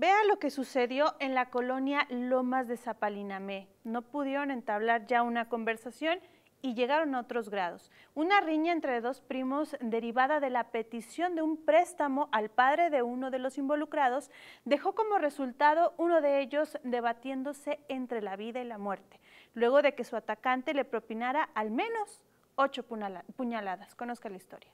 Vea lo que sucedió en la colonia Lomas de Zapalinamé. No pudieron entablar ya una conversación y llegaron a otros grados. Una riña entre dos primos derivada de la petición de un préstamo al padre de uno de los involucrados dejó como resultado uno de ellos debatiéndose entre la vida y la muerte, luego de que su atacante le propinara al menos ocho puñaladas. Conozca la historia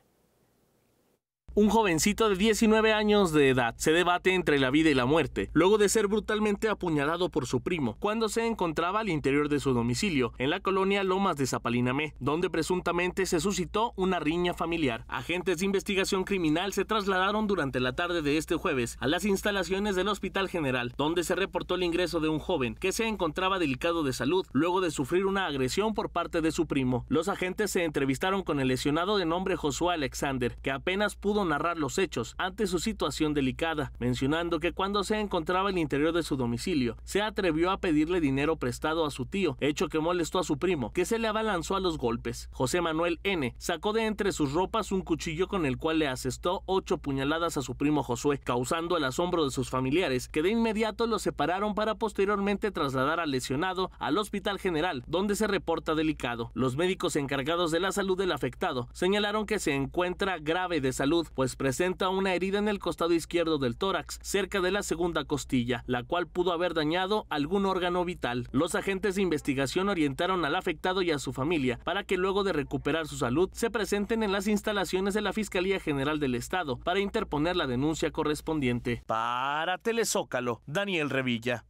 un jovencito de 19 años de edad se debate entre la vida y la muerte, luego de ser brutalmente apuñalado por su primo, cuando se encontraba al interior de su domicilio, en la colonia Lomas de Zapalinamé, donde presuntamente se suscitó una riña familiar. Agentes de investigación criminal se trasladaron durante la tarde de este jueves a las instalaciones del Hospital General, donde se reportó el ingreso de un joven que se encontraba delicado de salud luego de sufrir una agresión por parte de su primo. Los agentes se entrevistaron con el lesionado de nombre Josué Alexander, que apenas pudo narrar los hechos ante su situación delicada, mencionando que cuando se encontraba en el interior de su domicilio, se atrevió a pedirle dinero prestado a su tío, hecho que molestó a su primo, que se le abalanzó a los golpes. José Manuel N. sacó de entre sus ropas un cuchillo con el cual le asestó ocho puñaladas a su primo Josué, causando el asombro de sus familiares, que de inmediato lo separaron para posteriormente trasladar al lesionado al Hospital General, donde se reporta delicado. Los médicos encargados de la salud del afectado señalaron que se encuentra grave de salud pues presenta una herida en el costado izquierdo del tórax, cerca de la segunda costilla, la cual pudo haber dañado algún órgano vital. Los agentes de investigación orientaron al afectado y a su familia para que luego de recuperar su salud se presenten en las instalaciones de la Fiscalía General del Estado para interponer la denuncia correspondiente. Para Telezócalo, Daniel Revilla.